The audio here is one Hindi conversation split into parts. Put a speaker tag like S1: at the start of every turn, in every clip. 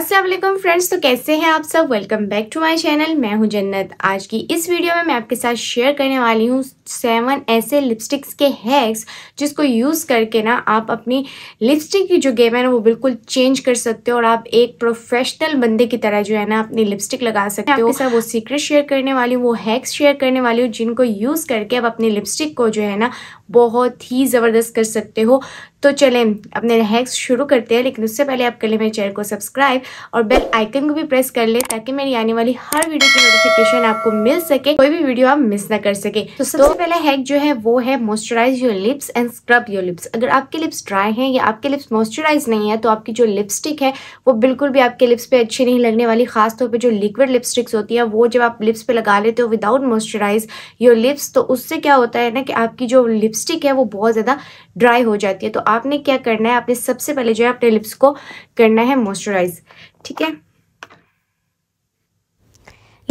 S1: असलम फ्रेंड्स तो कैसे हैं आप सब welcome back to my channel मैं हूं जन्नत आज की इस वीडियो में मैं आपके साथ शेयर करने वाली हूं सेवन ऐसे लिपस्टिक्स के हैक्स जिसको यूज़ करके ना आप अपनी लिपस्टिक की जो गेम है ना वो बिल्कुल चेंज कर सकते हो और आप एक प्रोफेशनल बंदे की तरह जो है ना अपनी लिपस्टिक लगा सकते हो आपके साथ वो सीक्रेट शेयर करने वाली हूँ वो हैक्स शेयर करने वाली हूँ जिनको यूज़ करके आप अपनी लिपस्टिक को जो है ना बहुत ही ज़बरदस्त कर सकते हो तो चलें अपने हैक्स शुरू करते हैं लेकिन उससे पहले आप कर लें मेरे चैनल को सब्सक्राइब और बेल आइकन को भी प्रेस कर लें ताकि मेरी आने वाली हर वीडियो की नोटिफिकेशन आपको मिल सके कोई भी वीडियो आप मिस ना कर सके तो, तो सबसे तो, पहले हैक जो है वो है moisturise your lips and scrub your lips अगर आपके लिप्स ड्राई हैं या आपके लिप्स मॉइस्चराइज नहीं है तो आपकी जो लिपस्टिक है वो बिल्कुल भी आपके लिप्स पर अच्छी नहीं लगने वाली खासतौर पर जो लिक्विड लिपस्टिक्स होती है वो जब आप लिप्स पर लगा लेते हो विदाउट मॉइस्चराइज योर लिप्स तो उससे क्या होता है ना कि आपकी जो लिप्स लिपस्टिक है वो बहुत ज़्यादा ड्राई हो जाती है तो आपने क्या करना है आपने सबसे पहले जो है अपने लिप्स को करना है मॉइस्चराइज ठीक है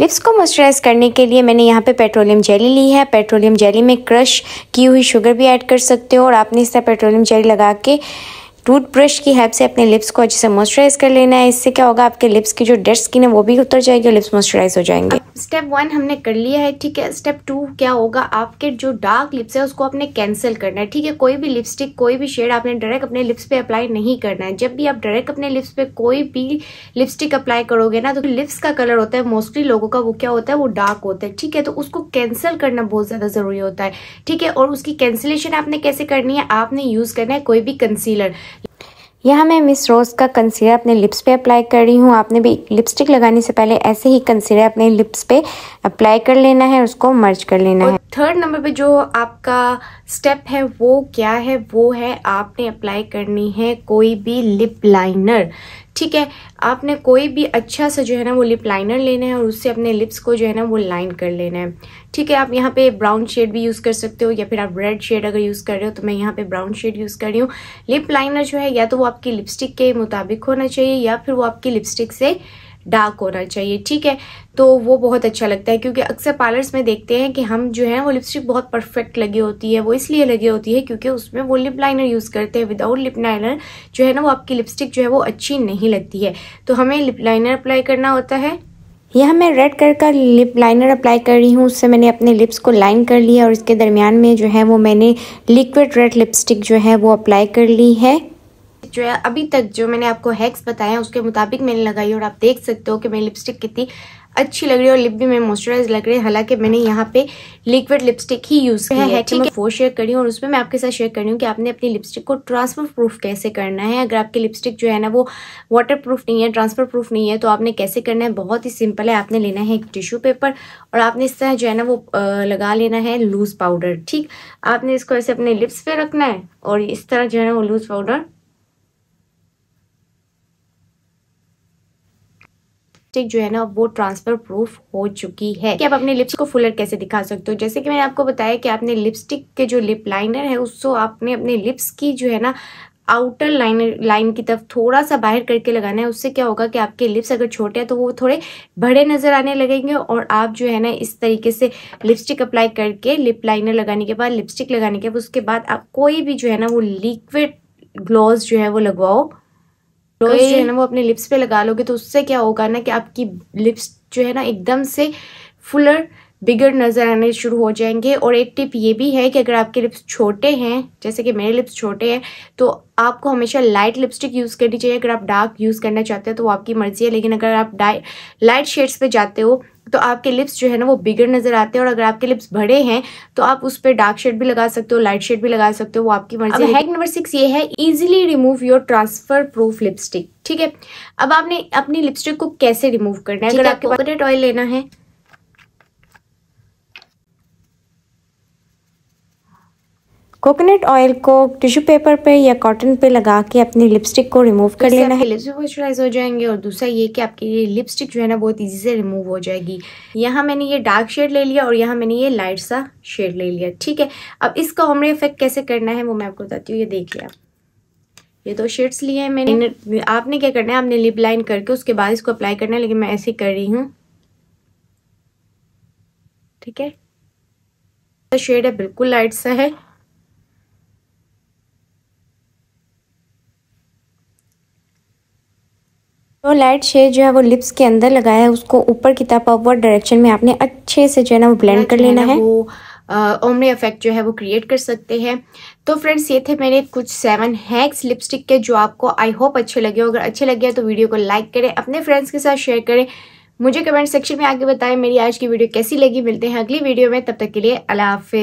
S1: लिप्स को मॉइस्चराइज करने के लिए मैंने यहाँ पे पेट्रोलियम जेली ली है पेट्रोलियम जेली में क्रश की हुई शुगर भी ऐड कर सकते हो और आपने इस तरह पेट्रोलियम जेली लगा के टूथब्रश की हेल्प से अपने लिप्स को अच्छे से मॉइस्चराइज कर लेना है इससे क्या होगा आपके लिप्स की जो डेड स्किन है वो भी उतर जाएगी और लिप्स मॉइस्चराइज हो जाएंगे स्टेप वन हमने कर लिया है ठीक है स्टेप टू क्या होगा आपके जो डार्क लिप्स है उसको आपने कैंसिल करना है ठीक है कोई भी लिपस्टिक कोई भी शेड आपने डायरेक्ट अपने लिप्स पे अप्लाई नहीं करना है जब भी आप डायरेक्ट अपने लिप्स पे कोई भी लिपस्टिक अप्लाई करोगे ना तो लिप्स का कलर होता है मोस्टली लोगों का वो क्या होता है वो डार्क होता है ठीक है तो उसको कैंसिल करना बहुत ज्यादा जरूरी होता है ठीक है और उसकी कैंसिलेशन आपने कैसे करनी है आपने यूज करना है कोई भी कंसीलर यहाँ मैं मिस रोज़ का कंसीलर अपने लिप्स पे अप्लाई कर रही हूँ आपने भी लिपस्टिक लगाने से पहले ऐसे ही कंसीलर अपने लिप्स पे अप्लाई कर लेना है उसको मर्ज कर लेना है थर्ड नंबर पे जो आपका स्टेप है वो क्या है वो है आपने अप्लाई करनी है कोई भी लिप लाइनर ठीक है आपने कोई भी अच्छा सा जो है ना वो लिप लाइनर लेना है और उससे अपने लिप्स को जो है ना वो लाइन कर लेना है ठीक है आप यहाँ पे ब्राउन शेड भी यूज़ कर सकते हो या फिर आप रेड शेड अगर यूज़ कर रहे हो तो मैं यहाँ पे ब्राउन शेड यूज़ कर रही हूँ लिप लाइनर जो है या तो वो आपकी लिपस्टिक के मुताबिक होना चाहिए या फिर वो आपकी लिपस्टिक से डार्क होना चाहिए ठीक है तो वो बहुत अच्छा लगता है क्योंकि अक्सर पार्लर्स में देखते हैं कि हम जो है वो लिपस्टिक बहुत परफेक्ट लगी होती है वो इसलिए लगी होती है क्योंकि उसमें वो लिप लाइनर यूज़ करते हैं विदाउट लिप लाइनर जो है ना वो आपकी लिपस्टिक जो है वो अच्छी नहीं लगती है तो हमें लिप लाइनर अप्लाई करना होता है यहाँ मैं रेड कलर का लिप लाइनर अप्लाई कर रही हूँ उससे मैंने अपने लिप्स को लाइन कर लिया और इसके दरमियान में जो है वो मैंने लिक्विड रेड लिपस्टिक जो है वो अप्लाई कर ली है जो है अभी तक जो मैंने आपको हैक्स बताए हैं उसके मुताबिक मैंने लगाई और आप देख सकते हो कि मेरी लिपस्टिक कितनी अच्छी लग रही है और लिप भी मैं मॉइस्चराइज लग रही है हालांकि मैंने यहाँ पे लिक्विड लिपस्टिक ही यूज किया है तो ठीक है वो शेयर करी और उसमें मैं आपके साथ शेयर कर रही हूँ कि आपने अपनी लिपस्टिक को ट्रांसफर प्रूफ कैसे करना है अगर आपकी लिपस्टिक जो है ना वो वाटर प्रूफ नहीं है ट्रांसफर प्रूफ नहीं है तो आपने कैसे करना है बहुत ही सिंपल है आपने लेना है एक टिश्यू पेपर और आपने इस तरह जो है ना वो लगा लेना है लूज पाउडर ठीक आपने इसको ऐसे अपने लिप्स पे रखना है और इस तरह जो है ना वो लूज पाउडर लिपस्टिक जो है ना वो ट्रांसफर प्रूफ हो चुकी है कि आप अपने लिप्स को फुलर कैसे दिखा सकते हो जैसे कि मैंने आपको बताया कि आपने लिपस्टिक के जो लिप लाइनर है उसको आपने अपने लिप्स की जो है ना आउटर लाइन लाइन की तरफ थोड़ा सा बाहर करके लगाना है उससे क्या होगा कि आपके लिप्स अगर छोटे हैं तो वो थोड़े बड़े नज़र आने लगेंगे और आप जो है ना इस तरीके से लिपस्टिक अप्लाई करके लिप लाइनर लगाने के बाद लिपस्टिक लगाने के बाद उसके बाद आप कोई भी जो है ना वो लिक्विड ग्लॉस जो है वो लगवाओ रोज जो है ना वो अपने लिप्स पे लगा लोगे तो उससे क्या होगा ना कि आपकी लिप्स जो है ना एकदम से फुलर बिगर नज़र आने शुरू हो जाएंगे और एक टिप ये भी है कि अगर आपके लिप्स छोटे हैं जैसे कि मेरे लिप्स छोटे हैं तो आपको हमेशा लाइट लिपस्टिक यूज़ करनी चाहिए अगर आप डार्क यूज़ करना चाहते हैं तो वो आपकी मर्ज़ी है लेकिन अगर आप लाइट शेड्स पे जाते हो तो आपके लिप्स जो है ना वो बिगर नज़र आते हैं और अगर आपके लिप्स बड़े हैं तो आप उस पर डार्क शेड भी लगा सकते हो लाइट शेड भी लगा सकते हो वो आपकी मर्जी हैक नंबर सिक्स ये है easily remove your transfer proof lipstick ठीक है अब आपने अपनी लिपस्टिक को कैसे रिमूव करना है अगर आपको ऑयल लेना है कोकोनट ऑयल को टिश्यू पेपर पे या कॉटन पे लगा के अपनी लिपस्टिक को रिमूव कर लेना है लिप्स मॉइस्चराइज हो जाएंगे और दूसरा ये कि आपकी ये लिपस्टिक जो है ना बहुत ईजी से रिमूव हो जाएगी यहाँ मैंने ये डार्क शेड ले लिया और यहाँ मैंने ये लाइट सा शेड ले लिया ठीक है अब इसका ऑमरे इफेक्ट कैसे करना है वो मैं आपको बताती हूँ ये देख लिया ये दो शेड्स लिए हैं मैंने आपने क्या करना है आपने लिप लाइन करके उसके बाद इसको अप्लाई करना है लेकिन मैं ऐसे कर रही हूँ ठीक है शेड तो है बिल्कुल लाइट सा है और लाइट शेड जो है वो लिप्स के अंदर लगाया है उसको ऊपर की तरफ अपवर्ड डायरेक्शन में आपने अच्छे से जो है ना वो ब्लेंड कर लेना है वो ओमरे इफेक्ट जो है वो क्रिएट कर सकते हैं तो फ्रेंड्स ये थे मेरे कुछ सेवन हैक्स लिपस्टिक के जो आपको आई होप अच्छे लगे अगर अच्छे लगे तो वीडियो को लाइक करें अपने फ्रेंड्स के साथ शेयर करें मुझे कमेंट सेक्शन में आके बताएं मेरी आज की वीडियो कैसी लगी मिलते हैं अगली वीडियो में तब तक के लिए अला हाफि